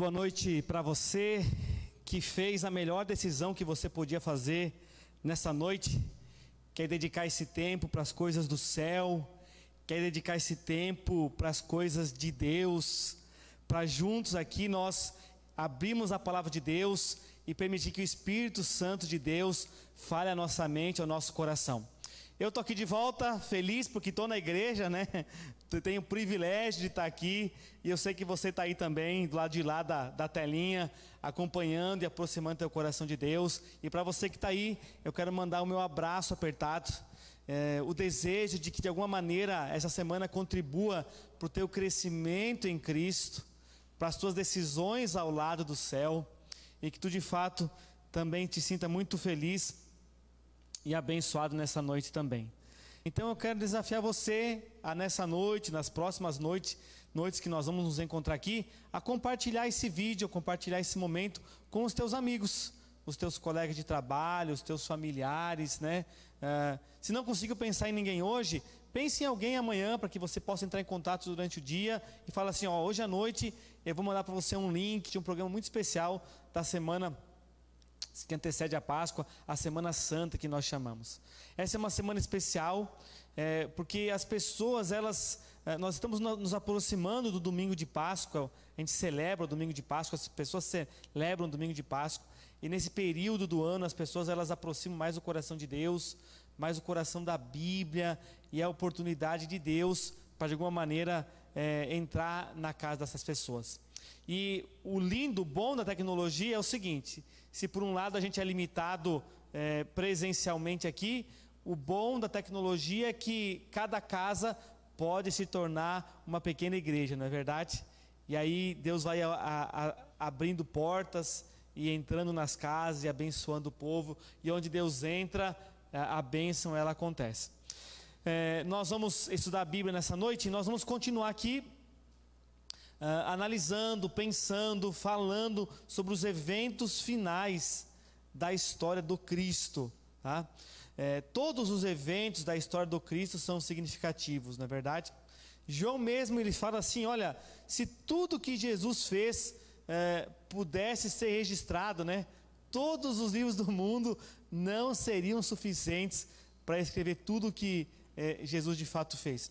boa noite para você que fez a melhor decisão que você podia fazer nessa noite, quer é dedicar esse tempo para as coisas do céu, quer é dedicar esse tempo para as coisas de Deus, para juntos aqui nós abrirmos a palavra de Deus e permitir que o Espírito Santo de Deus fale a nossa mente, ao nosso coração. Eu tô aqui de volta, feliz porque estou na igreja, né? Tenho o privilégio de estar tá aqui e eu sei que você está aí também, do lado de lá da, da telinha, acompanhando e aproximando teu coração de Deus. E para você que está aí, eu quero mandar o meu abraço apertado, é, o desejo de que de alguma maneira essa semana contribua para o teu crescimento em Cristo, para as tuas decisões ao lado do céu e que tu de fato também te sinta muito feliz e abençoado nessa noite também. Então eu quero desafiar você a nessa noite, nas próximas noites, noites que nós vamos nos encontrar aqui, a compartilhar esse vídeo, compartilhar esse momento com os teus amigos, os teus colegas de trabalho, os teus familiares, né? Uh, se não consigo pensar em ninguém hoje, pense em alguém amanhã para que você possa entrar em contato durante o dia e fala assim, ó, hoje à noite eu vou mandar para você um link de um programa muito especial da semana que antecede a Páscoa, a Semana Santa que nós chamamos. Essa é uma semana especial, é, porque as pessoas, elas, é, nós estamos nos aproximando do domingo de Páscoa, a gente celebra o domingo de Páscoa, as pessoas celebram o domingo de Páscoa, e nesse período do ano as pessoas elas aproximam mais o coração de Deus, mais o coração da Bíblia, e é a oportunidade de Deus para de alguma maneira é, entrar na casa dessas pessoas. E o lindo, bom da tecnologia é o seguinte: se por um lado a gente é limitado é, presencialmente aqui, o bom da tecnologia é que cada casa pode se tornar uma pequena igreja, não é verdade? E aí Deus vai a, a, abrindo portas e entrando nas casas e abençoando o povo. E onde Deus entra, a bênção ela acontece. É, nós vamos estudar a Bíblia nessa noite e nós vamos continuar aqui uh, analisando, pensando, falando sobre os eventos finais da história do Cristo. Tá? É, todos os eventos da história do Cristo são significativos, na é verdade. João mesmo ele fala assim: olha, se tudo que Jesus fez é, pudesse ser registrado, né? Todos os livros do mundo não seriam suficientes para escrever tudo o que é, Jesus de fato fez.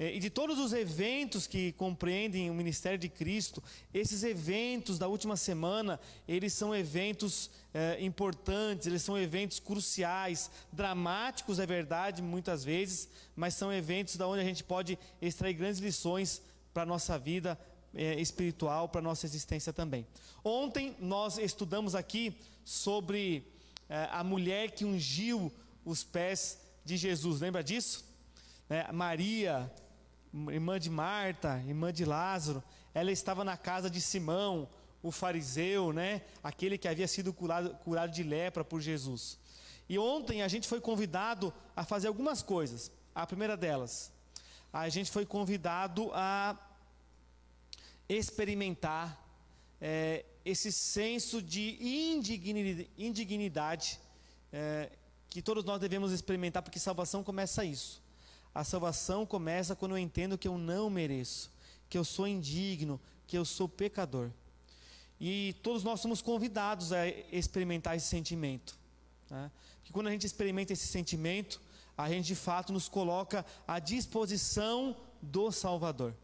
É, e de todos os eventos que compreendem o ministério de Cristo, esses eventos da última semana, eles são eventos é, importantes, eles são eventos cruciais, dramáticos é verdade, muitas vezes, mas são eventos da onde a gente pode extrair grandes lições para a nossa vida é, espiritual, para a nossa existência também. Ontem nós estudamos aqui sobre a mulher que ungiu os pés de Jesus, lembra disso? Maria, irmã de Marta, irmã de Lázaro, ela estava na casa de Simão, o fariseu, né? Aquele que havia sido curado, curado de lepra por Jesus. E ontem a gente foi convidado a fazer algumas coisas. A primeira delas, a gente foi convidado a experimentar é, esse senso de indignidade, indignidade eh, é, que todos nós devemos experimentar, porque salvação começa isso. A salvação começa quando eu entendo que eu não mereço, que eu sou indigno, que eu sou pecador. E todos nós somos convidados a experimentar esse sentimento. Né? Porque quando a gente experimenta esse sentimento, a gente de fato nos coloca à disposição do Salvador.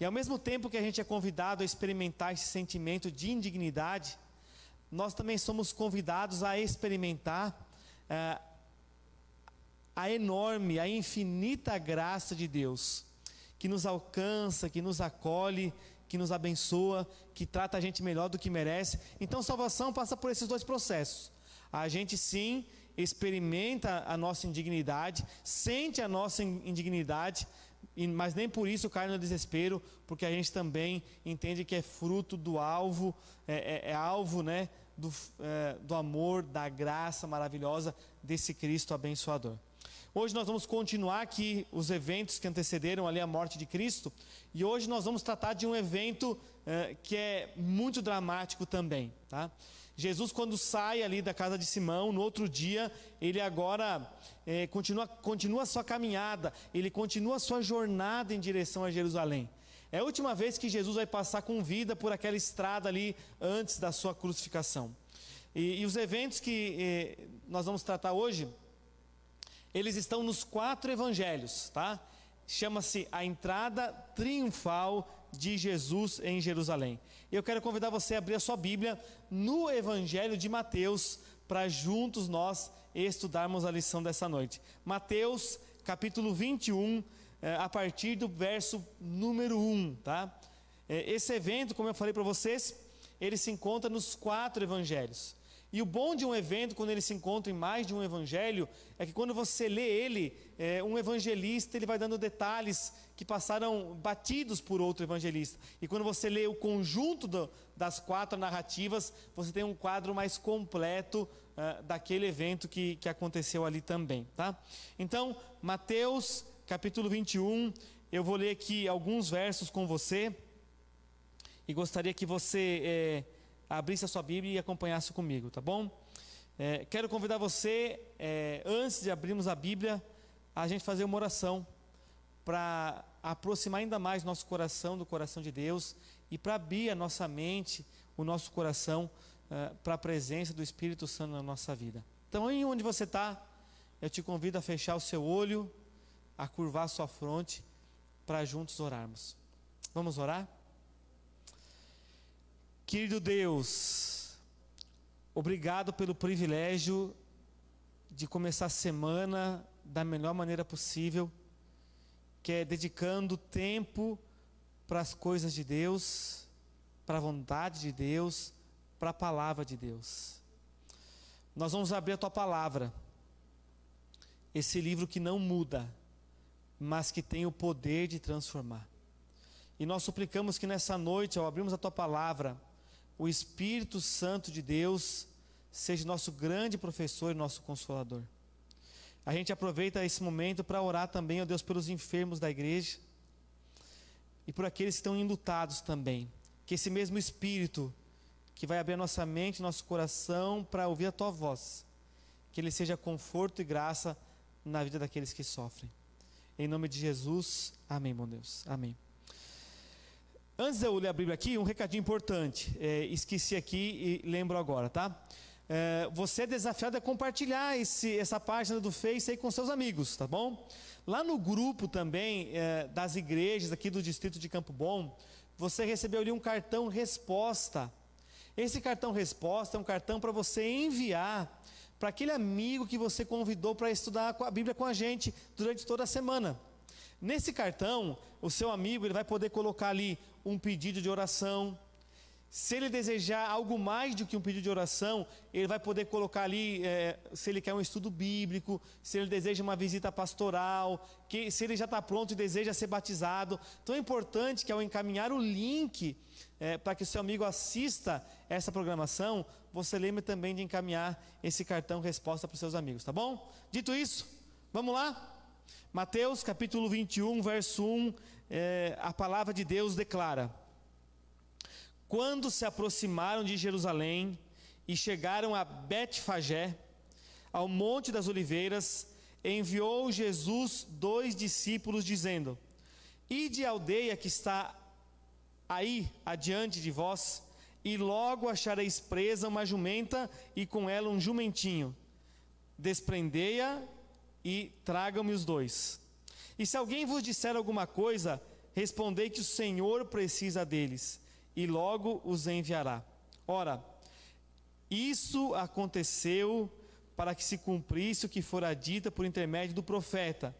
E ao mesmo tempo que a gente é convidado a experimentar esse sentimento de indignidade, nós também somos convidados a experimentar. Uh, a enorme, a infinita graça de Deus, que nos alcança, que nos acolhe, que nos abençoa, que trata a gente melhor do que merece. Então, salvação passa por esses dois processos. A gente sim experimenta a nossa indignidade, sente a nossa indignidade, mas nem por isso cai no desespero, porque a gente também entende que é fruto do alvo, é, é, é alvo né, do, é, do amor, da graça maravilhosa desse Cristo abençoador. Hoje nós vamos continuar aqui os eventos que antecederam ali a morte de Cristo. E hoje nós vamos tratar de um evento eh, que é muito dramático também. Tá? Jesus, quando sai ali da casa de Simão, no outro dia, ele agora eh, continua, continua sua caminhada, ele continua sua jornada em direção a Jerusalém. É a última vez que Jesus vai passar com vida por aquela estrada ali antes da sua crucificação. E, e os eventos que eh, nós vamos tratar hoje eles estão nos quatro evangelhos, tá? Chama-se a entrada triunfal de Jesus em Jerusalém. Eu quero convidar você a abrir a sua Bíblia no Evangelho de Mateus para juntos nós estudarmos a lição dessa noite. Mateus, capítulo 21, eh, a partir do verso número 1, tá? Eh, esse evento, como eu falei para vocês, ele se encontra nos quatro evangelhos. E o bom de um evento, quando ele se encontra em mais de um evangelho, é que quando você lê ele, é, um evangelista ele vai dando detalhes que passaram batidos por outro evangelista. E quando você lê o conjunto do, das quatro narrativas, você tem um quadro mais completo uh, daquele evento que, que aconteceu ali também. Tá? Então, Mateus capítulo 21, eu vou ler aqui alguns versos com você. E gostaria que você. É, abrisse a sua Bíblia e acompanhasse comigo, tá bom? É, quero convidar você, é, antes de abrirmos a Bíblia, a gente fazer uma oração para aproximar ainda mais nosso coração do coração de Deus e para abrir a nossa mente, o nosso coração é, para a presença do Espírito Santo na nossa vida. Então, aí onde você está, eu te convido a fechar o seu olho, a curvar a sua fronte para juntos orarmos. Vamos orar? Querido Deus, obrigado pelo privilégio de começar a semana da melhor maneira possível, que é dedicando tempo para as coisas de Deus, para a vontade de Deus, para a palavra de Deus. Nós vamos abrir a tua palavra, esse livro que não muda, mas que tem o poder de transformar. E nós suplicamos que nessa noite, ao abrirmos a tua palavra, o Espírito Santo de Deus seja nosso grande professor e nosso consolador. A gente aproveita esse momento para orar também, ó Deus, pelos enfermos da igreja e por aqueles que estão enlutados também. Que esse mesmo Espírito que vai abrir nossa mente, nosso coração para ouvir a tua voz, que ele seja conforto e graça na vida daqueles que sofrem. Em nome de Jesus, amém, bom Deus. Amém. Antes de eu ler a Bíblia aqui, um recadinho importante. É, esqueci aqui e lembro agora, tá? É, você é desafiado a compartilhar esse, essa página do Face aí com seus amigos, tá bom? Lá no grupo também é, das igrejas aqui do distrito de Campo Bom, você recebeu ali um cartão resposta. Esse cartão resposta é um cartão para você enviar para aquele amigo que você convidou para estudar a Bíblia com a gente durante toda a semana. Nesse cartão, o seu amigo ele vai poder colocar ali um pedido de oração. Se ele desejar algo mais do que um pedido de oração, ele vai poder colocar ali é, se ele quer um estudo bíblico, se ele deseja uma visita pastoral, que, se ele já está pronto e deseja ser batizado. Então é importante que ao encaminhar o link é, para que o seu amigo assista essa programação, você lembre também de encaminhar esse cartão resposta para os seus amigos, tá bom? Dito isso, vamos lá? Mateus capítulo 21, verso 1 é, a palavra de Deus declara: Quando se aproximaram de Jerusalém e chegaram a Betfagé, ao Monte das Oliveiras, enviou Jesus dois discípulos, dizendo: Ide à aldeia que está aí adiante de vós, e logo achareis presa uma jumenta e com ela um jumentinho. Desprendei-a e tragam-me os dois. E se alguém vos disser alguma coisa, respondei que o Senhor precisa deles, e logo os enviará. Ora, isso aconteceu para que se cumprisse o que fora dita por intermédio do profeta,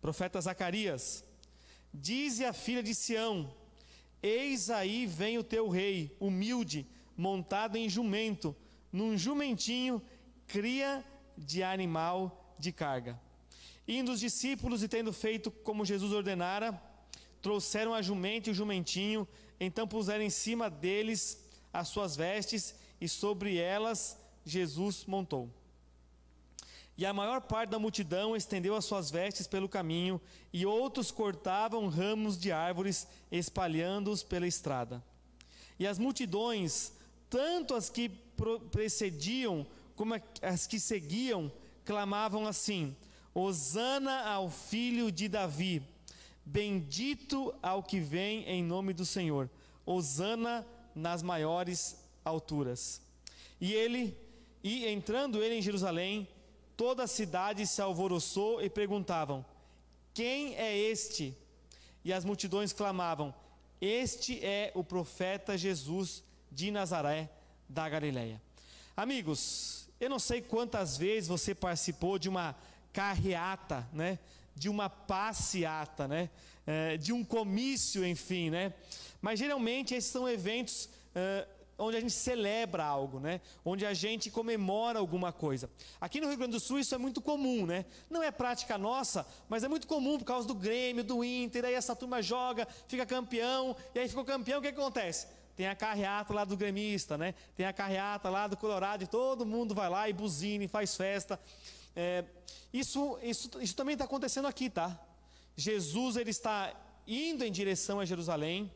profeta Zacarias. Dize a filha de Sião: Eis aí vem o teu rei, humilde, montado em jumento, num jumentinho, cria de animal de carga. Indo os discípulos e tendo feito como Jesus ordenara, trouxeram a jumenta e o jumentinho, então puseram em cima deles as suas vestes e sobre elas Jesus montou. E a maior parte da multidão estendeu as suas vestes pelo caminho, e outros cortavam ramos de árvores, espalhando-os pela estrada. E as multidões, tanto as que precediam como as que seguiam, clamavam assim: Osana ao filho de Davi. Bendito ao que vem em nome do Senhor. Osana nas maiores alturas. E ele, e entrando ele em Jerusalém, toda a cidade se alvoroçou e perguntavam: Quem é este? E as multidões clamavam: Este é o profeta Jesus de Nazaré da Galileia. Amigos, eu não sei quantas vezes você participou de uma carreata, né? de uma passeata, né? É, de um comício, enfim. Né? Mas geralmente esses são eventos é, onde a gente celebra algo, né? onde a gente comemora alguma coisa. Aqui no Rio Grande do Sul isso é muito comum, né? não é prática nossa, mas é muito comum por causa do Grêmio, do Inter, aí essa turma joga, fica campeão, e aí ficou campeão, o que, que acontece? tem a carreata lá do gremista, né? Tem a carreata lá do Colorado e todo mundo vai lá e buzina e faz festa. É, isso, isso, isso também está acontecendo aqui, tá? Jesus ele está indo em direção a Jerusalém.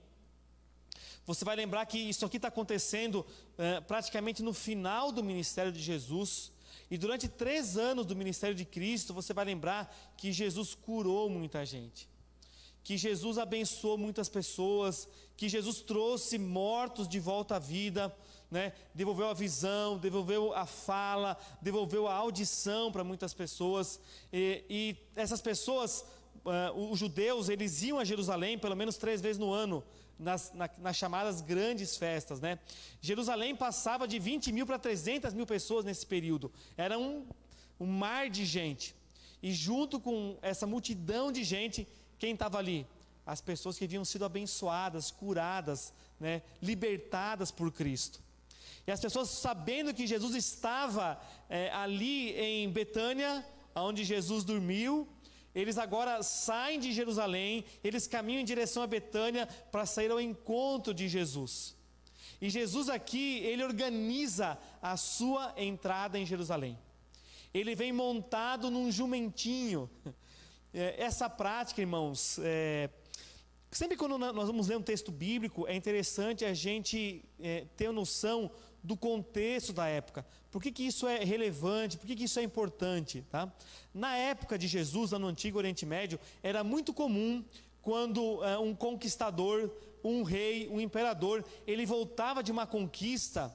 Você vai lembrar que isso aqui está acontecendo é, praticamente no final do ministério de Jesus. E durante três anos do ministério de Cristo, você vai lembrar que Jesus curou muita gente que Jesus abençoou muitas pessoas, que Jesus trouxe mortos de volta à vida, né? devolveu a visão, devolveu a fala, devolveu a audição para muitas pessoas. E, e essas pessoas, uh, os judeus, eles iam a Jerusalém pelo menos três vezes no ano, nas, na, nas chamadas grandes festas. Né? Jerusalém passava de 20 mil para 300 mil pessoas nesse período. Era um, um mar de gente. E junto com essa multidão de gente, quem estava ali? As pessoas que haviam sido abençoadas, curadas, né, libertadas por Cristo. E as pessoas, sabendo que Jesus estava é, ali em Betânia, onde Jesus dormiu, eles agora saem de Jerusalém, eles caminham em direção a Betânia para sair ao encontro de Jesus. E Jesus aqui, ele organiza a sua entrada em Jerusalém. Ele vem montado num jumentinho. É, essa prática, irmãos, é, sempre quando nós vamos ler um texto bíblico, é interessante a gente é, ter noção do contexto da época. Por que, que isso é relevante? Por que, que isso é importante? Tá? Na época de Jesus, lá no Antigo Oriente Médio, era muito comum quando é, um conquistador, um rei, um imperador, ele voltava de uma conquista,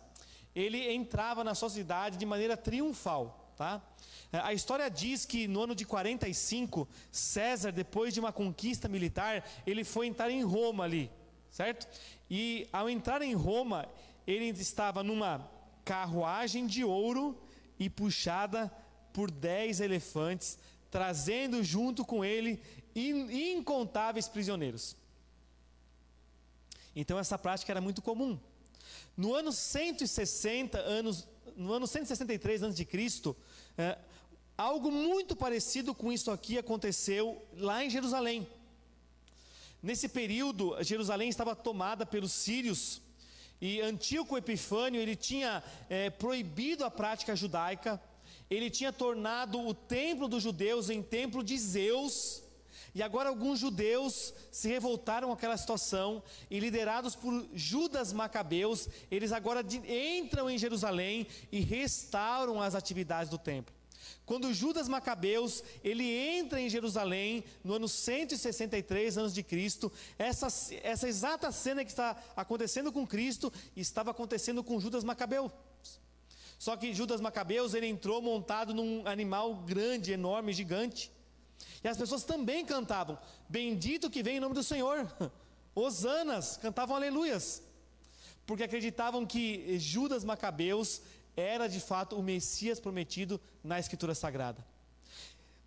ele entrava na sociedade de maneira triunfal, tá? É, a história diz que no ano de 45, César, depois de uma conquista militar, ele foi entrar em Roma ali, certo? E ao entrar em Roma, ele estava numa carruagem de ouro e puxada por dez elefantes, trazendo junto com ele incontáveis prisioneiros. Então essa prática era muito comum. No ano 160, anos, no ano 163 a.C., Algo muito parecido com isso aqui aconteceu lá em Jerusalém. Nesse período, Jerusalém estava tomada pelos sírios e Antíoco Epifânio ele tinha é, proibido a prática judaica. Ele tinha tornado o templo dos judeus em templo de Zeus. E agora alguns judeus se revoltaram aquela situação e liderados por Judas Macabeus, eles agora entram em Jerusalém e restauram as atividades do templo. Quando Judas Macabeus, ele entra em Jerusalém no ano 163 anos de Cristo, essa, essa exata cena que está acontecendo com Cristo estava acontecendo com Judas Macabeus. Só que Judas Macabeus, ele entrou montado num animal grande, enorme, gigante. E as pessoas também cantavam: Bendito que vem em nome do Senhor. Osanas, cantavam aleluias. Porque acreditavam que Judas Macabeus era de fato o Messias prometido na Escritura Sagrada.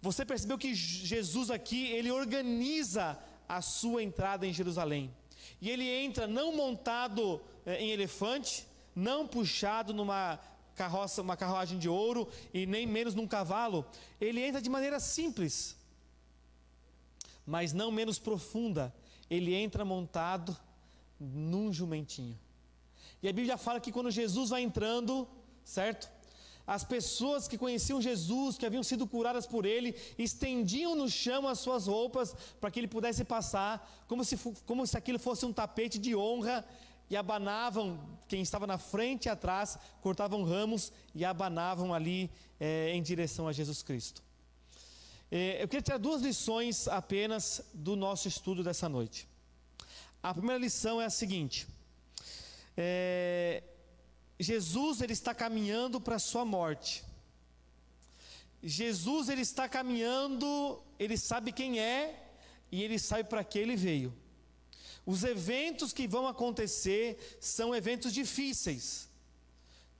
Você percebeu que Jesus aqui, ele organiza a sua entrada em Jerusalém. E ele entra não montado eh, em elefante, não puxado numa carroça, uma carruagem de ouro e nem menos num cavalo. Ele entra de maneira simples, mas não menos profunda. Ele entra montado num jumentinho. E a Bíblia fala que quando Jesus vai entrando, certo? As pessoas que conheciam Jesus, que haviam sido curadas por ele, estendiam no chão as suas roupas para que ele pudesse passar, como se, como se aquilo fosse um tapete de honra, e abanavam quem estava na frente e atrás, cortavam ramos e abanavam ali é, em direção a Jesus Cristo. É, eu queria tirar duas lições apenas do nosso estudo dessa noite. A primeira lição é a seguinte: é, Jesus ele está caminhando para a sua morte. Jesus ele está caminhando, ele sabe quem é e ele sabe para que ele veio. Os eventos que vão acontecer são eventos difíceis,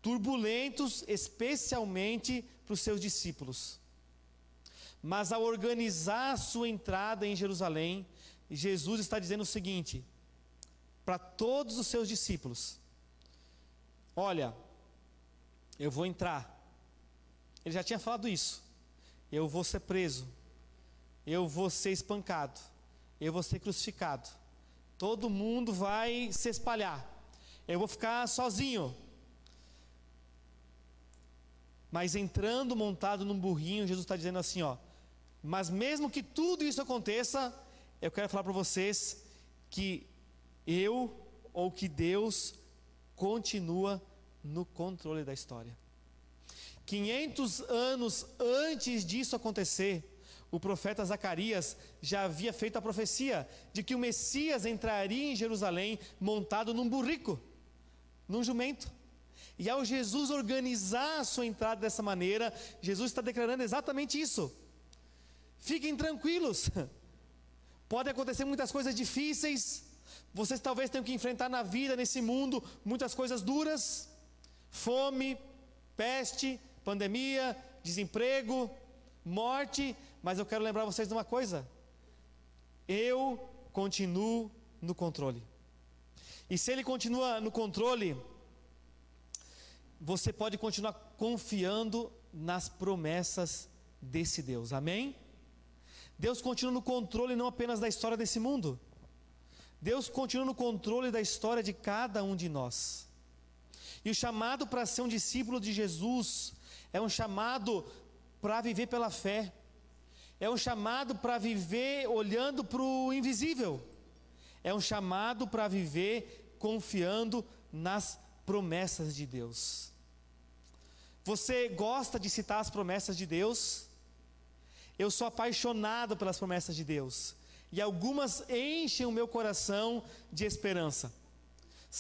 turbulentos, especialmente para os seus discípulos. Mas ao organizar a sua entrada em Jerusalém, Jesus está dizendo o seguinte: para todos os seus discípulos, Olha, eu vou entrar. Ele já tinha falado isso. Eu vou ser preso. Eu vou ser espancado. Eu vou ser crucificado. Todo mundo vai se espalhar. Eu vou ficar sozinho. Mas entrando montado num burrinho, Jesus está dizendo assim: ó. Mas mesmo que tudo isso aconteça, eu quero falar para vocês que eu ou que Deus continua no controle da história. 500 anos antes disso acontecer, o profeta Zacarias já havia feito a profecia de que o Messias entraria em Jerusalém montado num burrico, num jumento. E ao Jesus organizar a sua entrada dessa maneira, Jesus está declarando exatamente isso. Fiquem tranquilos. Pode acontecer muitas coisas difíceis, vocês talvez tenham que enfrentar na vida, nesse mundo, muitas coisas duras: fome, peste, pandemia, desemprego, morte. Mas eu quero lembrar vocês de uma coisa: eu continuo no controle. E se ele continua no controle, você pode continuar confiando nas promessas desse Deus. Amém? Deus continua no controle não apenas da história desse mundo, Deus continua no controle da história de cada um de nós. E o chamado para ser um discípulo de Jesus é um chamado para viver pela fé, é um chamado para viver olhando para o invisível, é um chamado para viver confiando nas promessas de Deus. Você gosta de citar as promessas de Deus? Eu sou apaixonado pelas promessas de Deus e algumas enchem o meu coração de esperança.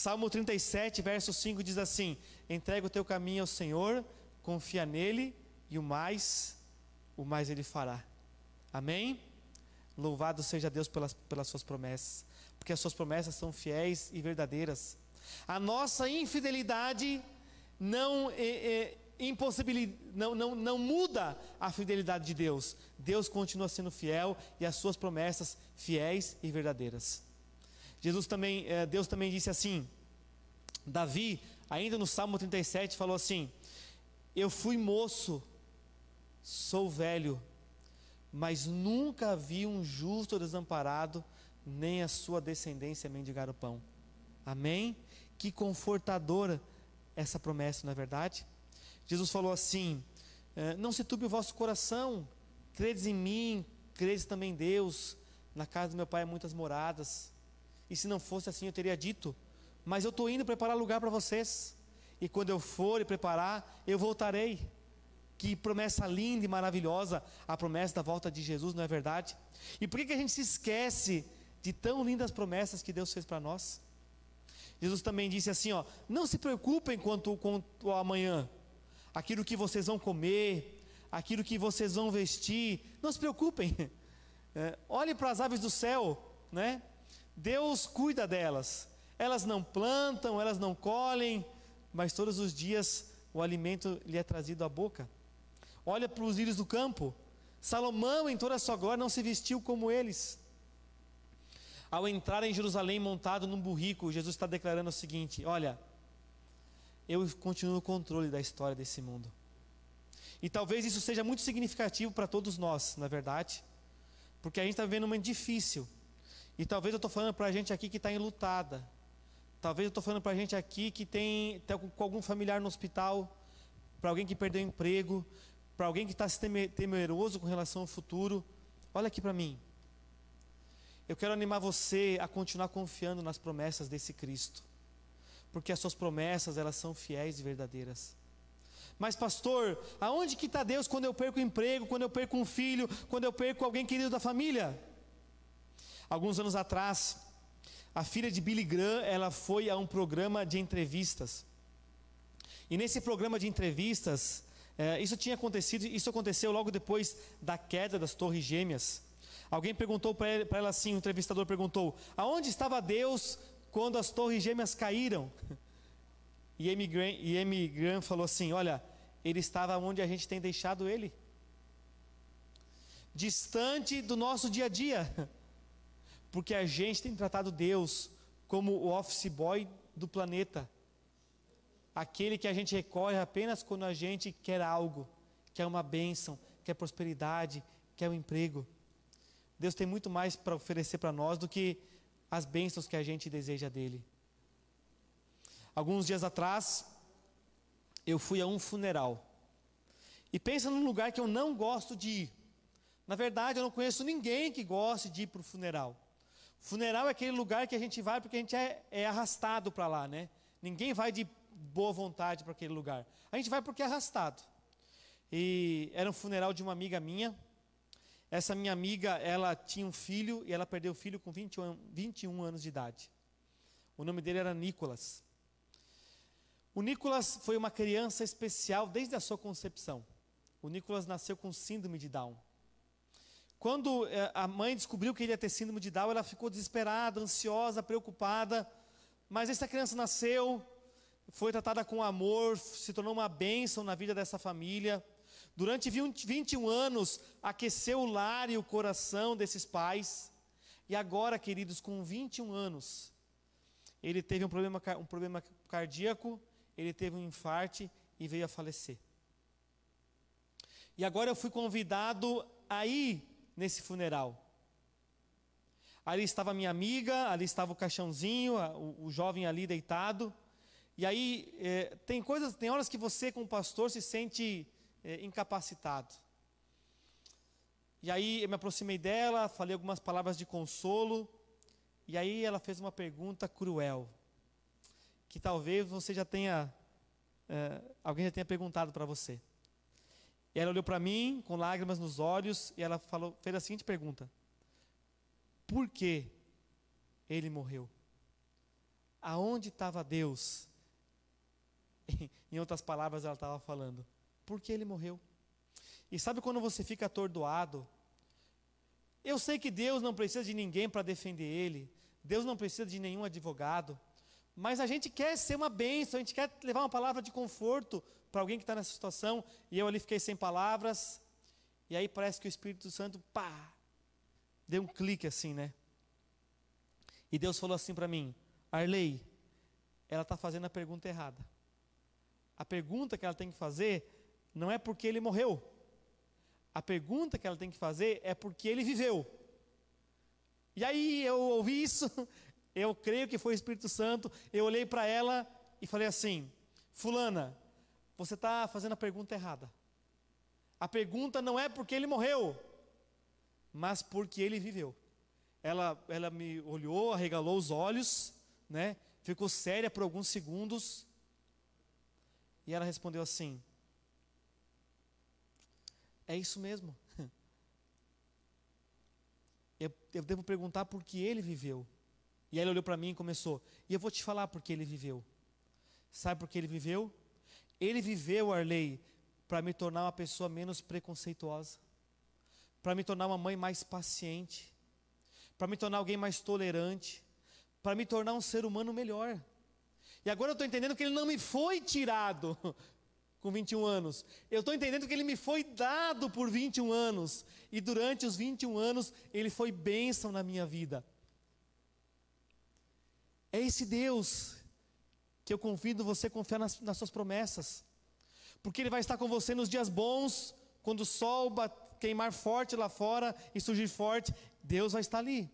Salmo 37, verso 5 diz assim: Entrega o teu caminho ao Senhor, confia nele e o mais, o mais ele fará. Amém? Louvado seja Deus pelas, pelas suas promessas, porque as suas promessas são fiéis e verdadeiras. A nossa infidelidade não é, é, impossibilidade, não, não, não muda a fidelidade de Deus. Deus continua sendo fiel e as suas promessas fiéis e verdadeiras. Jesus também, eh, Deus também disse assim, Davi, ainda no Salmo 37, falou assim: Eu fui moço, sou velho, mas nunca vi um justo desamparado, nem a sua descendência mendigar o pão. Amém? Que confortadora essa promessa, não é verdade? Jesus falou assim: é, Não se turbe o vosso coração, credes em mim, credes também em Deus. Na casa do meu pai há muitas moradas. E se não fosse assim, eu teria dito: Mas eu estou indo preparar lugar para vocês. E quando eu for e preparar, eu voltarei. Que promessa linda e maravilhosa, a promessa da volta de Jesus, não é verdade? E por que, que a gente se esquece de tão lindas promessas que Deus fez para nós? Jesus também disse assim: ó, Não se preocupem quanto, quanto ao amanhã, aquilo que vocês vão comer, aquilo que vocês vão vestir. Não se preocupem. É, olhe para as aves do céu, né? Deus cuida delas. Elas não plantam, elas não colhem, mas todos os dias o alimento lhe é trazido à boca. Olha para os lírios do campo. Salomão, em toda a sua glória, não se vestiu como eles. Ao entrar em Jerusalém montado num burrico, Jesus está declarando o seguinte: Olha, eu continuo no controle da história desse mundo. E talvez isso seja muito significativo para todos nós, na é verdade, porque a gente está vivendo um momento difícil. E talvez eu estou falando para a gente aqui que está enlutada. Talvez eu estou falando para a gente aqui que tem, tem tá com algum familiar no hospital, para alguém que perdeu o emprego, para alguém que está temeroso com relação ao futuro. Olha aqui para mim. Eu quero animar você a continuar confiando nas promessas desse Cristo porque as suas promessas elas são fiéis e verdadeiras. Mas pastor, aonde que está Deus quando eu perco o emprego, quando eu perco um filho, quando eu perco alguém querido da família? Alguns anos atrás, a filha de Billy Graham, ela foi a um programa de entrevistas. E nesse programa de entrevistas, é, isso tinha acontecido, isso aconteceu logo depois da queda das Torres Gêmeas. Alguém perguntou para ela assim, o um entrevistador perguntou: "Aonde estava Deus quando as torres gêmeas caíram. E M. Graham, e M. Graham falou assim: Olha, ele estava onde a gente tem deixado ele distante do nosso dia a dia, porque a gente tem tratado Deus como o office boy do planeta, aquele que a gente recorre apenas quando a gente quer algo, quer uma bênção, quer prosperidade, quer um emprego. Deus tem muito mais para oferecer para nós do que as bênçãos que a gente deseja dele. Alguns dias atrás, eu fui a um funeral. E pensa num lugar que eu não gosto de ir. Na verdade, eu não conheço ninguém que goste de ir para o funeral. Funeral é aquele lugar que a gente vai porque a gente é, é arrastado para lá, né? Ninguém vai de boa vontade para aquele lugar. A gente vai porque é arrastado. E era um funeral de uma amiga minha, essa minha amiga, ela tinha um filho e ela perdeu o filho com 21, 21 anos de idade. O nome dele era Nicolas. O Nicolas foi uma criança especial desde a sua concepção. O Nicolas nasceu com síndrome de Down. Quando eh, a mãe descobriu que ele ia ter síndrome de Down, ela ficou desesperada, ansiosa, preocupada. Mas essa criança nasceu, foi tratada com amor, se tornou uma bênção na vida dessa família. Durante 21 anos, aqueceu o lar e o coração desses pais. E agora, queridos, com 21 anos, ele teve um problema, um problema cardíaco, ele teve um infarte e veio a falecer. E agora eu fui convidado a ir nesse funeral. Ali estava minha amiga, ali estava o caixãozinho, o, o jovem ali deitado. E aí é, tem coisas, tem horas que você, como pastor, se sente é, incapacitado. E aí eu me aproximei dela, falei algumas palavras de consolo, e aí ela fez uma pergunta cruel, que talvez você já tenha, é, alguém já tenha perguntado para você. E ela olhou para mim com lágrimas nos olhos e ela falou, fez a seguinte pergunta: Por que ele morreu? Aonde estava Deus? em outras palavras, ela estava falando: porque ele morreu. E sabe quando você fica atordoado? Eu sei que Deus não precisa de ninguém para defender ele, Deus não precisa de nenhum advogado, mas a gente quer ser uma bênção, a gente quer levar uma palavra de conforto para alguém que está nessa situação, e eu ali fiquei sem palavras, e aí parece que o Espírito Santo, pá, deu um clique assim, né? E Deus falou assim para mim: Arlei, ela está fazendo a pergunta errada. A pergunta que ela tem que fazer não é porque ele morreu. A pergunta que ela tem que fazer é porque ele viveu. E aí eu ouvi isso, eu creio que foi o Espírito Santo, eu olhei para ela e falei assim: Fulana, você está fazendo a pergunta errada. A pergunta não é porque ele morreu, mas porque ele viveu. Ela, ela me olhou, arregalou os olhos, né? ficou séria por alguns segundos, e ela respondeu assim: é isso mesmo. Eu, eu devo perguntar por que ele viveu. E aí ele olhou para mim e começou. E eu vou te falar por que ele viveu. Sabe por que ele viveu? Ele viveu, Arley, para me tornar uma pessoa menos preconceituosa, para me tornar uma mãe mais paciente, para me tornar alguém mais tolerante, para me tornar um ser humano melhor. E agora eu estou entendendo que ele não me foi tirado com 21 anos. Eu estou entendendo que ele me foi dado por 21 anos. E durante os 21 anos, ele foi bênção na minha vida. É esse Deus que eu convido você a confiar nas, nas suas promessas. Porque ele vai estar com você nos dias bons, quando o sol queimar forte lá fora e surgir forte, Deus vai estar ali.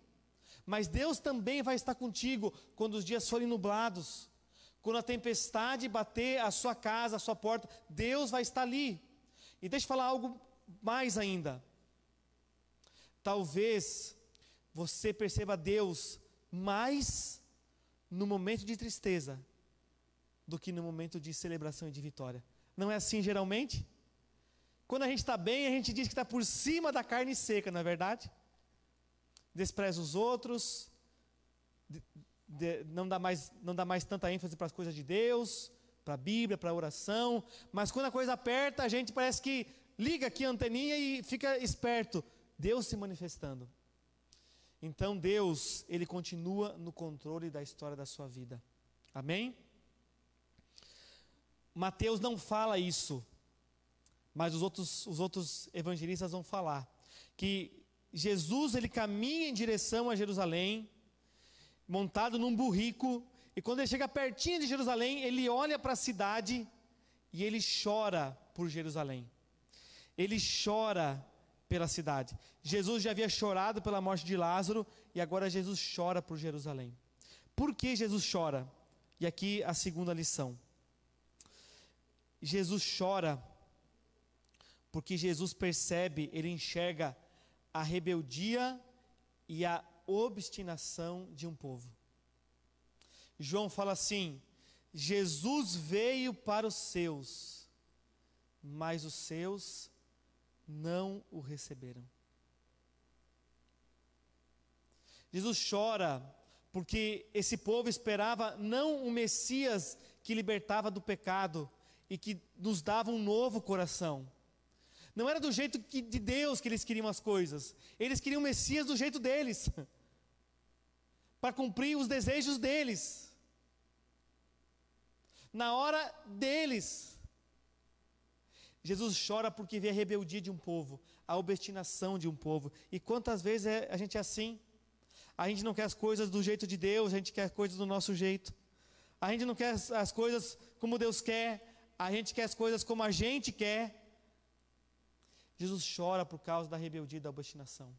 Mas Deus também vai estar contigo quando os dias forem nublados quando a tempestade bater a sua casa, a sua porta, Deus vai estar ali. E deixa eu falar algo mais ainda. Talvez você perceba Deus mais no momento de tristeza do que no momento de celebração e de vitória. Não é assim geralmente? Quando a gente está bem, a gente diz que está por cima da carne seca, não é verdade? Despreza os outros, de, não, dá mais, não dá mais tanta ênfase para as coisas de Deus, para a Bíblia, para a oração, mas quando a coisa aperta, a gente parece que liga aqui a anteninha e fica esperto. Deus se manifestando. Então Deus, ele continua no controle da história da sua vida. Amém? Mateus não fala isso, mas os outros, os outros evangelistas vão falar que Jesus ele caminha em direção a Jerusalém montado num burrico. E quando ele chega pertinho de Jerusalém, ele olha para a cidade e ele chora por Jerusalém. Ele chora pela cidade. Jesus já havia chorado pela morte de Lázaro e agora Jesus chora por Jerusalém. Por que Jesus chora? E aqui a segunda lição. Jesus chora porque Jesus percebe, ele enxerga a rebeldia e a obstinação de um povo. João fala assim: Jesus veio para os seus, mas os seus não o receberam. Jesus chora porque esse povo esperava não um Messias que libertava do pecado e que nos dava um novo coração não era do jeito que, de Deus que eles queriam as coisas. Eles queriam o Messias do jeito deles para cumprir os desejos deles, na hora deles. Jesus chora porque vê a rebeldia de um povo, a obstinação de um povo. E quantas vezes é, a gente é assim? A gente não quer as coisas do jeito de Deus, a gente quer as coisas do nosso jeito. A gente não quer as, as coisas como Deus quer, a gente quer as coisas como a gente quer. Jesus chora por causa da rebeldia e da obstinação.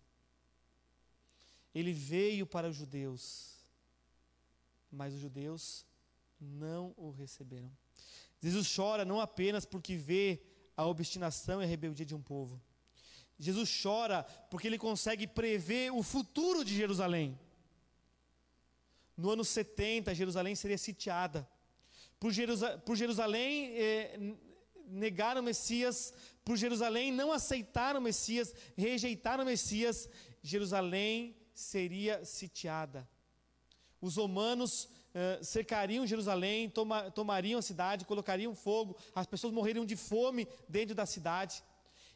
Ele veio para os judeus, mas os judeus não o receberam. Jesus chora não apenas porque vê a obstinação e a rebeldia de um povo. Jesus chora porque ele consegue prever o futuro de Jerusalém. No ano 70, Jerusalém seria sitiada. Por, por Jerusalém eh, negar o Messias por Jerusalém, não aceitaram o Messias, rejeitaram o Messias, Jerusalém seria sitiada. Os romanos cercariam Jerusalém, toma, tomariam a cidade, colocariam fogo, as pessoas morreriam de fome dentro da cidade.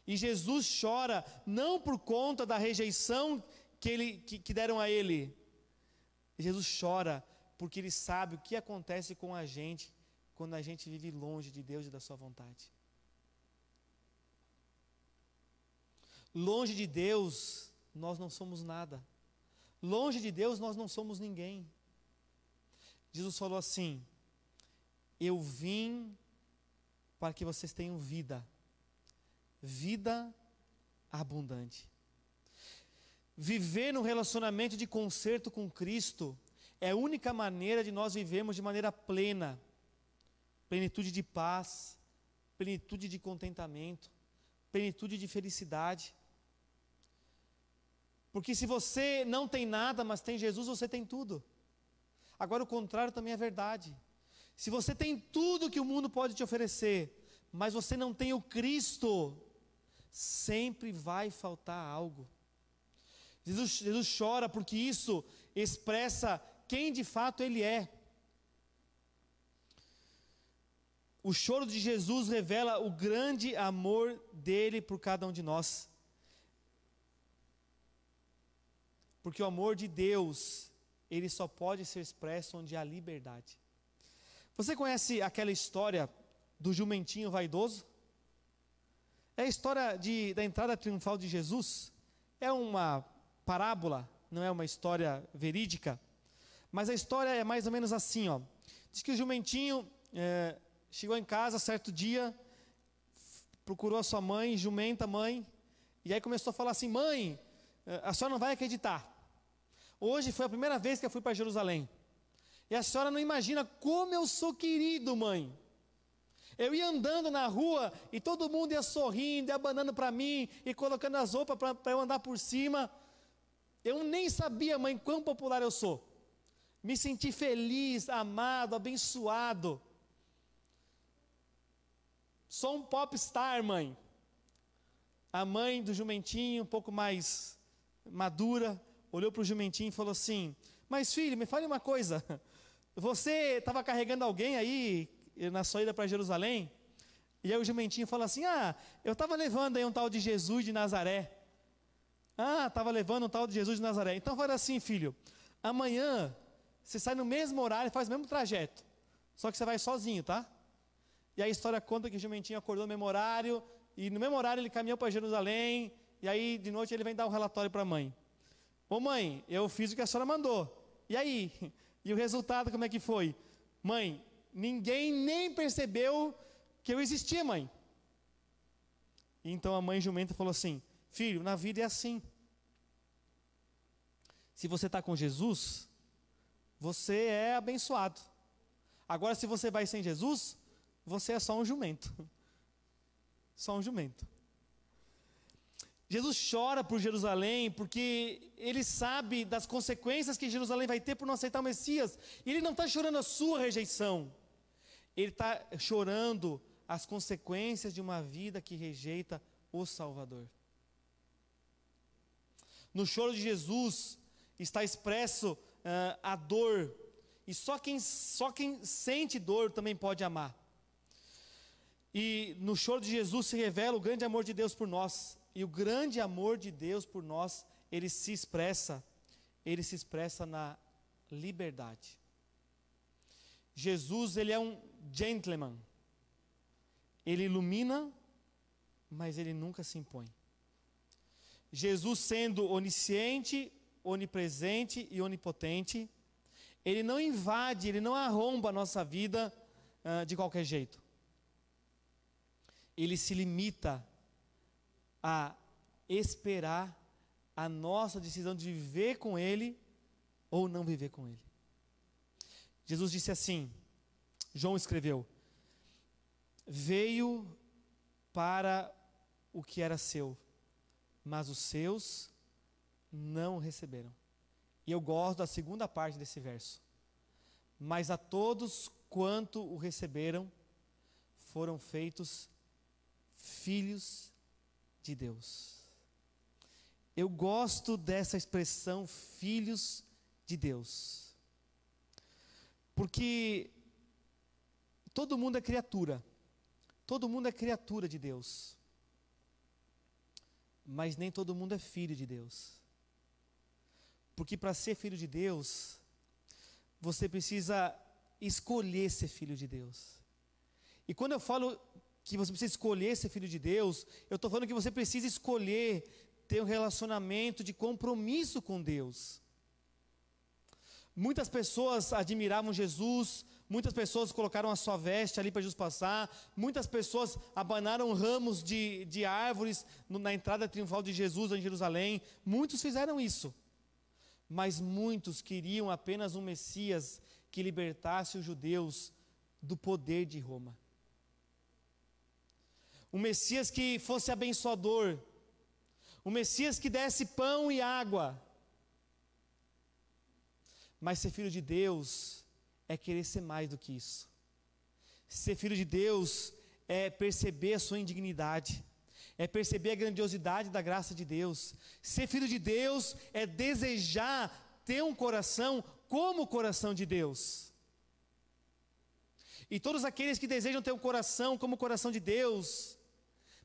E Jesus chora não por conta da rejeição que, ele, que, que deram a ele. Jesus chora porque ele sabe o que acontece com a gente quando a gente vive longe de Deus e da sua vontade. Longe de Deus, nós não somos nada. Longe de Deus, nós não somos ninguém. Jesus falou assim: Eu vim para que vocês tenham vida, vida abundante. Viver no relacionamento de conserto com Cristo é a única maneira de nós vivermos de maneira plena, plenitude de paz, plenitude de contentamento, plenitude de felicidade. Porque se você não tem nada, mas tem Jesus, você tem tudo. Agora, o contrário também é verdade. Se você tem tudo que o mundo pode te oferecer, mas você não tem o Cristo, sempre vai faltar algo. Jesus, Jesus chora porque isso expressa quem de fato Ele é. O choro de Jesus revela o grande amor dele por cada um de nós. Porque o amor de Deus, ele só pode ser expresso onde há liberdade. Você conhece aquela história do jumentinho vaidoso? É a história de, da entrada triunfal de Jesus. É uma parábola, não é uma história verídica. Mas a história é mais ou menos assim: ó. diz que o jumentinho é, chegou em casa certo dia, procurou a sua mãe, jumenta mãe, e aí começou a falar assim: mãe, é, a senhora não vai acreditar. Hoje foi a primeira vez que eu fui para Jerusalém. E a senhora não imagina como eu sou querido, mãe. Eu ia andando na rua e todo mundo ia sorrindo, ia abanando para mim e colocando as roupas para eu andar por cima. Eu nem sabia, mãe, quão popular eu sou. Me senti feliz, amado, abençoado. Sou um popstar, mãe. A mãe do jumentinho, um pouco mais madura, olhou para o jumentinho e falou assim: Mas filho, me fale uma coisa. Você estava carregando alguém aí na sua ida para Jerusalém? E aí o jumentinho falou assim: Ah, eu estava levando aí um tal de Jesus de Nazaré. Ah, estava levando um tal de Jesus de Nazaré. Então fala assim, filho: amanhã você sai no mesmo horário e faz o mesmo trajeto. Só que você vai sozinho, tá? E a história conta que o jumentinho acordou no mesmo horário, e no mesmo horário ele caminhou para Jerusalém, e aí de noite ele vem dar um relatório para a mãe. Ô mãe, eu fiz o que a senhora mandou. E aí? E o resultado como é que foi? Mãe, ninguém nem percebeu que eu existia, mãe. Então a mãe jumenta falou assim: Filho, na vida é assim. Se você está com Jesus, você é abençoado. Agora, se você vai sem Jesus, você é só um jumento. Só um jumento. Jesus chora por Jerusalém porque ele sabe das consequências que Jerusalém vai ter por não aceitar o Messias. E ele não está chorando a sua rejeição, ele está chorando as consequências de uma vida que rejeita o Salvador. No choro de Jesus está expresso uh, a dor, e só quem, só quem sente dor também pode amar. E no choro de Jesus se revela o grande amor de Deus por nós. E o grande amor de Deus por nós, ele se expressa, ele se expressa na liberdade. Jesus, ele é um gentleman. Ele ilumina, mas ele nunca se impõe. Jesus sendo onisciente, onipresente e onipotente, ele não invade, ele não arromba a nossa vida uh, de qualquer jeito. Ele se limita a esperar a nossa decisão de viver com Ele ou não viver com Ele. Jesus disse assim: João escreveu: Veio para o que era seu, mas os seus não o receberam. E eu gosto da segunda parte desse verso. Mas a todos quanto o receberam, foram feitos filhos de Deus. Eu gosto dessa expressão filhos de Deus. Porque todo mundo é criatura. Todo mundo é criatura de Deus. Mas nem todo mundo é filho de Deus. Porque para ser filho de Deus, você precisa escolher ser filho de Deus. E quando eu falo que você precisa escolher ser filho de Deus. Eu estou falando que você precisa escolher ter um relacionamento de compromisso com Deus. Muitas pessoas admiravam Jesus, muitas pessoas colocaram a sua veste ali para Jesus passar, muitas pessoas abanaram ramos de, de árvores na entrada triunfal de Jesus em Jerusalém, muitos fizeram isso. Mas muitos queriam apenas um Messias que libertasse os judeus do poder de Roma um Messias que fosse abençoador, um Messias que desse pão e água. Mas ser filho de Deus é querer ser mais do que isso. Ser filho de Deus é perceber a sua indignidade, é perceber a grandiosidade da graça de Deus. Ser filho de Deus é desejar ter um coração como o coração de Deus. E todos aqueles que desejam ter um coração como o coração de Deus,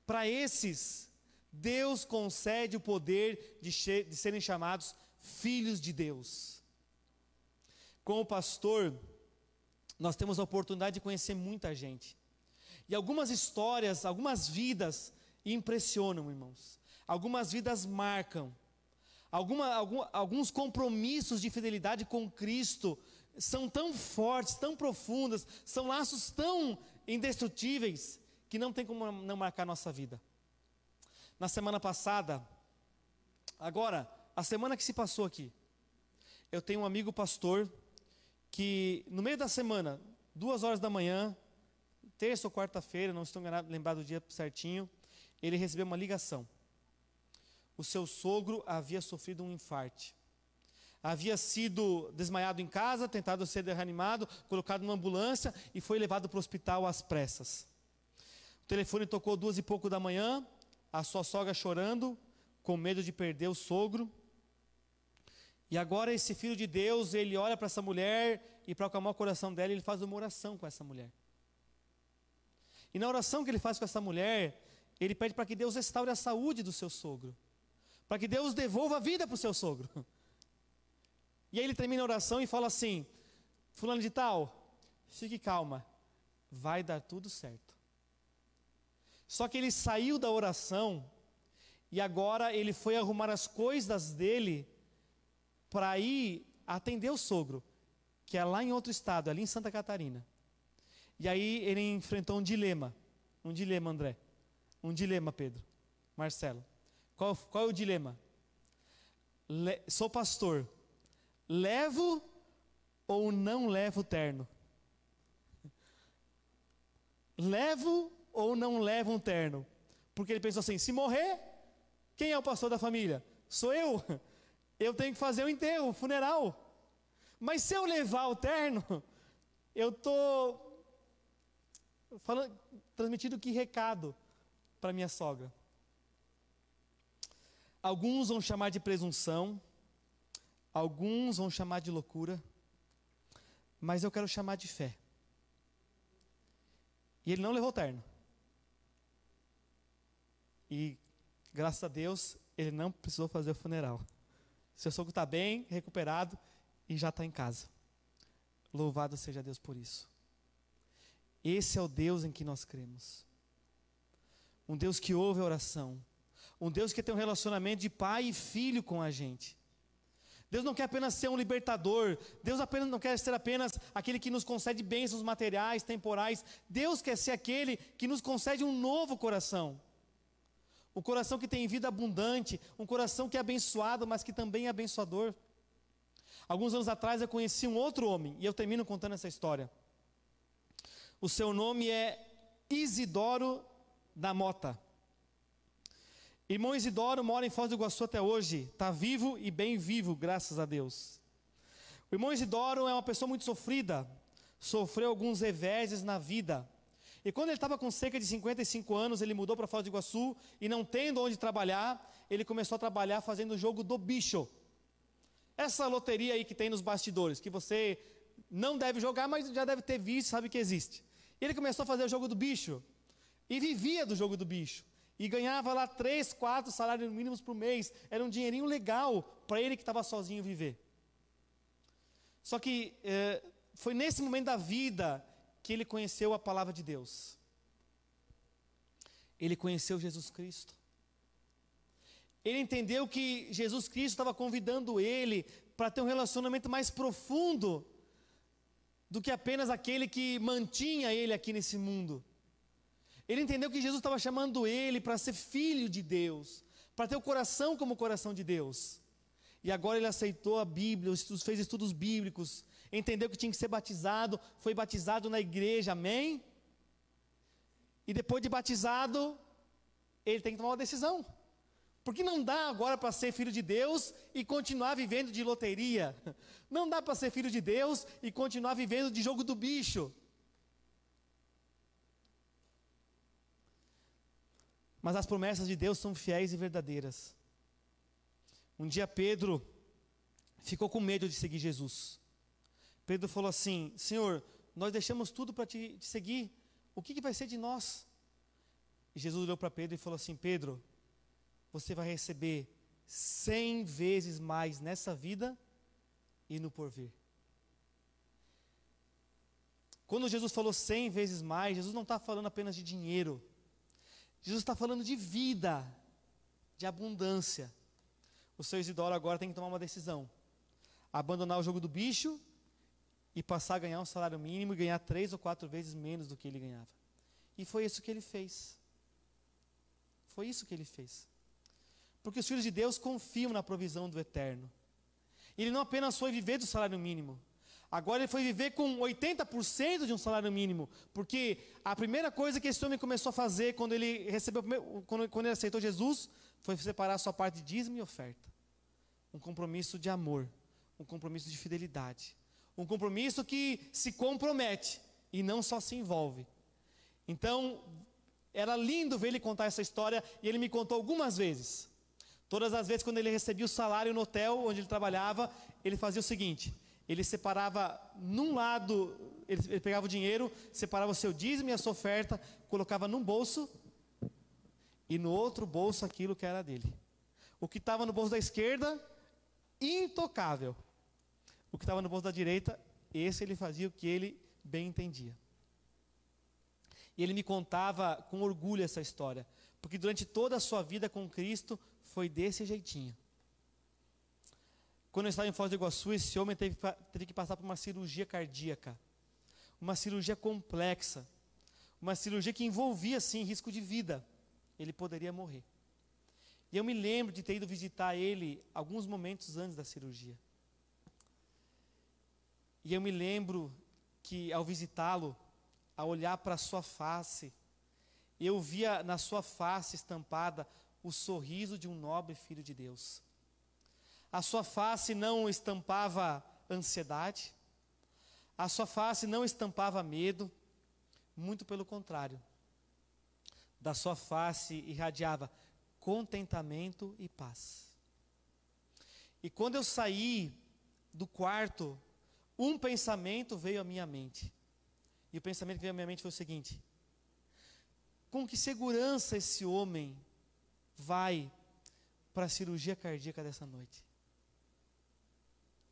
para esses, Deus concede o poder de, de, serem chamados filhos de Deus. Como pastor, nós temos a oportunidade de conhecer muita gente. E algumas histórias, algumas vidas impressionam, irmãos. Algumas vidas marcam. Alguma, algum, alguns compromissos de fidelidade com Cristo são tão fortes, tão profundas, são laços tão indestrutíveis que não tem como não marcar nossa vida. Na semana passada, agora, a semana que se passou aqui, eu tenho um amigo pastor que no meio da semana, duas horas da manhã, terça ou quarta-feira, não estou lembrado do dia certinho, ele recebeu uma ligação. O seu sogro havia sofrido um infarte. Havia sido desmaiado em casa, tentado ser reanimado, colocado numa ambulância e foi levado para o hospital às pressas telefone tocou duas e pouco da manhã, a sua sogra chorando, com medo de perder o sogro. E agora esse filho de Deus, ele olha para essa mulher e para acalmar o coração dela, ele faz uma oração com essa mulher. E na oração que ele faz com essa mulher, ele pede para que Deus restaure a saúde do seu sogro, para que Deus devolva a vida para o seu sogro. E aí ele termina a oração e fala assim: Fulano de Tal, fique calma, vai dar tudo certo. Só que ele saiu da oração e agora ele foi arrumar as coisas dele para ir atender o sogro, que é lá em outro estado, ali em Santa Catarina. E aí ele enfrentou um dilema. Um dilema, André. Um dilema, Pedro. Marcelo. Qual, qual é o dilema? Le, sou pastor. Levo ou não levo terno? Levo ou não leva um terno. Porque ele pensou assim: se morrer, quem é o pastor da família? Sou eu. Eu tenho que fazer o enterro, o funeral. Mas se eu levar o terno, eu estou transmitindo que recado para minha sogra? Alguns vão chamar de presunção, alguns vão chamar de loucura, mas eu quero chamar de fé. E ele não levou terno. E graças a Deus, ele não precisou fazer o funeral. Seu sogro está bem, recuperado e já está em casa. Louvado seja Deus por isso. Esse é o Deus em que nós cremos. Um Deus que ouve a oração. Um Deus que tem um relacionamento de pai e filho com a gente. Deus não quer apenas ser um libertador. Deus apenas não quer ser apenas aquele que nos concede bênçãos materiais, temporais. Deus quer ser aquele que nos concede um novo coração. O coração que tem vida abundante, um coração que é abençoado, mas que também é abençoador. Alguns anos atrás eu conheci um outro homem, e eu termino contando essa história. O seu nome é Isidoro da Mota. Irmão Isidoro mora em Foz do Iguaçu até hoje, está vivo e bem vivo, graças a Deus. O irmão Isidoro é uma pessoa muito sofrida, sofreu alguns reveses na vida, e quando ele estava com cerca de 55 anos, ele mudou para Foz do Iguaçu e não tendo onde trabalhar, ele começou a trabalhar fazendo o jogo do bicho. Essa loteria aí que tem nos bastidores, que você não deve jogar, mas já deve ter visto, sabe que existe. E ele começou a fazer o jogo do bicho e vivia do jogo do bicho. E ganhava lá 3, 4 salários mínimos por mês. Era um dinheirinho legal para ele que estava sozinho viver. Só que eh, foi nesse momento da vida que ele conheceu a palavra de Deus. Ele conheceu Jesus Cristo. Ele entendeu que Jesus Cristo estava convidando ele para ter um relacionamento mais profundo do que apenas aquele que mantinha ele aqui nesse mundo. Ele entendeu que Jesus estava chamando ele para ser filho de Deus, para ter o coração como o coração de Deus. E agora ele aceitou a Bíblia, fez estudos bíblicos, entendeu que tinha que ser batizado, foi batizado na igreja, amém? E depois de batizado, ele tem que tomar uma decisão. Porque não dá agora para ser filho de Deus e continuar vivendo de loteria. Não dá para ser filho de Deus e continuar vivendo de jogo do bicho. Mas as promessas de Deus são fiéis e verdadeiras. Um dia Pedro ficou com medo de seguir Jesus. Pedro falou assim: Senhor, nós deixamos tudo para te, te, seguir, o que, que vai ser de nós? E Jesus olhou para Pedro e falou assim: Pedro, você vai receber cem vezes mais nessa vida e no porvir. Quando Jesus falou cem vezes mais, Jesus não está falando apenas de dinheiro. Jesus está falando de vida, de abundância. O seu Isidoro agora tem que tomar uma decisão: abandonar o jogo do bicho e passar a ganhar um salário mínimo e ganhar três ou quatro vezes menos do que ele ganhava. E foi isso que ele fez. Foi isso que ele fez. Porque os filhos de Deus confiam na provisão do eterno. Ele não apenas foi viver do salário mínimo, agora ele foi viver com 80% de um salário mínimo. Porque a primeira coisa que esse homem começou a fazer quando ele recebeu, quando, quando ele aceitou Jesus, foi separar sua parte de dízimo e oferta. Um compromisso de amor, um compromisso de fidelidade um compromisso que se compromete e não só se envolve. Então, era lindo ver ele contar essa história e ele me contou algumas vezes. Todas as vezes, quando ele recebia o salário no hotel onde ele trabalhava, ele fazia o seguinte: ele separava num lado, ele, ele pegava o dinheiro, separava o seu dízimo e a sua oferta, colocava num bolso e no outro bolso aquilo que era dele. O que estava no bolso da esquerda, intocável. O que estava no bolso da direita, esse ele fazia o que ele bem entendia. E ele me contava com orgulho essa história, porque durante toda a sua vida com Cristo foi desse jeitinho. Quando eu estava em Foz do Iguaçu, esse homem teve, teve que passar por uma cirurgia cardíaca, uma cirurgia complexa, uma cirurgia que envolvia sim risco de vida. Ele poderia morrer. E eu me lembro de ter ido visitar ele alguns momentos antes da cirurgia. E eu me lembro que ao visitá-lo, ao olhar para sua face, eu via na sua face estampada o sorriso de um nobre filho de Deus. A sua face não estampava ansiedade, a sua face não estampava medo, muito pelo contrário. Da sua face irradiava contentamento e paz. E quando eu saí do quarto um pensamento veio à minha mente. E o pensamento que veio à minha mente foi o seguinte: com que segurança esse homem vai para a cirurgia cardíaca dessa noite?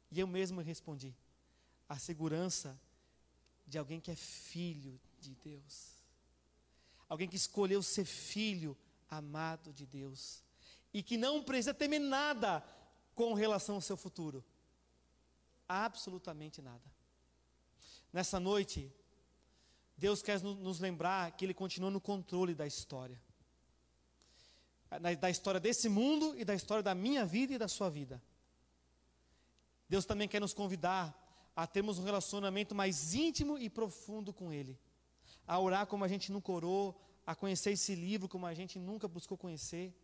E eu mesmo respondi: a segurança de alguém que é filho de Deus, alguém que escolheu ser filho amado de Deus e que não precisa temer nada com relação ao seu futuro, absolutamente nada. Nessa noite, Deus quer nos lembrar que Ele continua no controle da história da história desse mundo e da história da minha vida e da sua vida. Deus também quer nos convidar a termos um relacionamento mais íntimo e profundo com Ele, a orar como a gente nunca orou, a conhecer esse livro como a gente nunca buscou conhecer.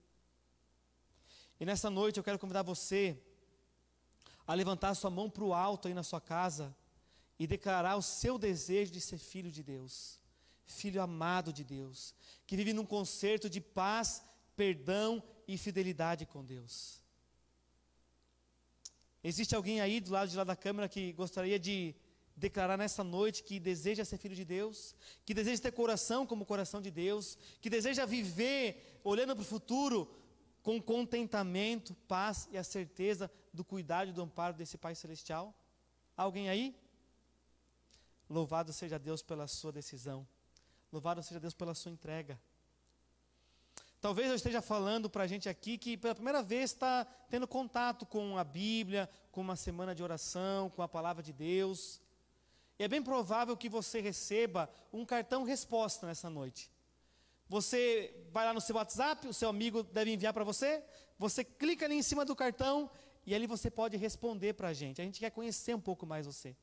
E nessa noite eu quero convidar você a levantar sua mão para o alto aí na sua casa e declarar o seu desejo de ser filho de Deus, filho amado de Deus, que vive num concerto de paz, perdão e fidelidade com Deus. Existe alguém aí do lado de lá da câmera que gostaria de declarar nessa noite que deseja ser filho de Deus, que deseja ter coração como o coração de Deus, que deseja viver olhando para o futuro com contentamento, paz e a certeza do cuidado e do amparo desse Pai Celestial? Alguém aí? Louvado seja Deus pela sua decisão. Louvado seja Deus pela sua entrega. Talvez eu esteja falando para a gente aqui que pela primeira vez está tendo contato com a Bíblia, com uma semana de oração, com a palavra de Deus. E é bem provável que você receba um cartão resposta nessa noite. Você vai lá no seu WhatsApp, o seu amigo deve enviar para você. Você clica ali em cima do cartão e ali você pode responder para a gente. A gente quer conhecer um pouco mais você.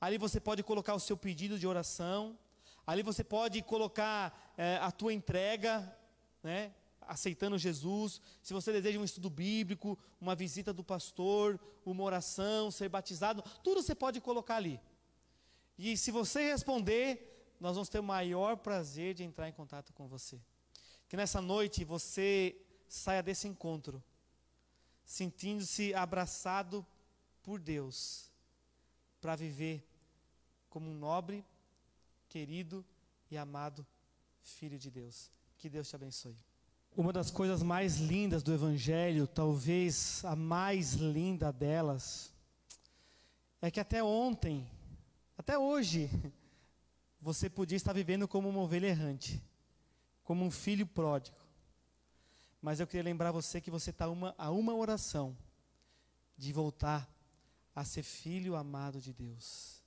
Ali você pode colocar o seu pedido de oração. Ali você pode colocar é, a tua entrega, né? aceitando Jesus, se você deseja um estudo bíblico, uma visita do pastor, uma oração, ser batizado, tudo você pode colocar ali. E se você responder, nós vamos ter o maior prazer de entrar em contato com você. Que nessa noite você saia desse encontro sentindo-se abraçado por Deus para viver como um nobre, querido e amado filho de Deus. Que Deus te abençoe. Uma das coisas mais lindas do evangelho, talvez a mais linda delas, é que até ontem, até hoje, você podia estar vivendo como uma ovelha errante, como um filho pródigo. Mas eu queria lembrar você que você está uma, a uma oração de voltar a ser filho amado de Deus.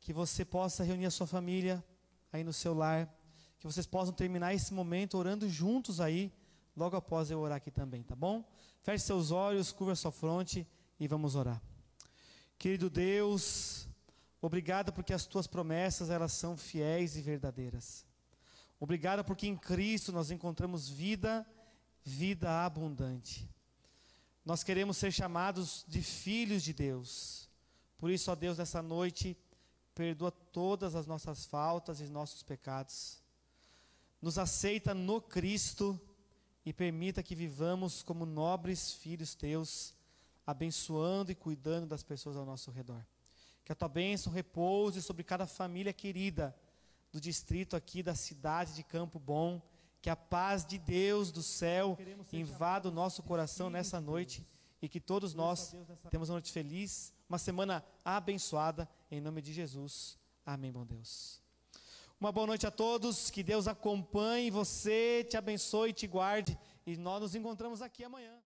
Que você possa reunir a sua família aí no seu lar. Que vocês possam terminar esse momento orando juntos aí, logo após eu orar aqui também, tá bom? Feche seus olhos, curva sua fronte e vamos orar. Querido Deus, obrigado porque as tuas promessas elas são fiéis e verdadeiras. Obrigado porque em Cristo nós encontramos vida vida abundante. Nós queremos ser chamados de filhos de Deus. Por isso, ó Deus, nessa noite, perdoa todas as nossas faltas e nossos pecados. Nos aceita no Cristo e permita que vivamos como nobres filhos teus, abençoando e cuidando das pessoas ao nosso redor. Que a tua bênção repouse sobre cada família querida do distrito aqui da cidade de Campo Bom que a paz de Deus do céu invada o nosso coração nessa noite e que todos nós temos uma noite feliz, uma semana abençoada, em nome de Jesus. Amém, bom Deus. Uma boa noite a todos, que Deus acompanhe você, te abençoe, e te guarde, e nós nos encontramos aqui amanhã.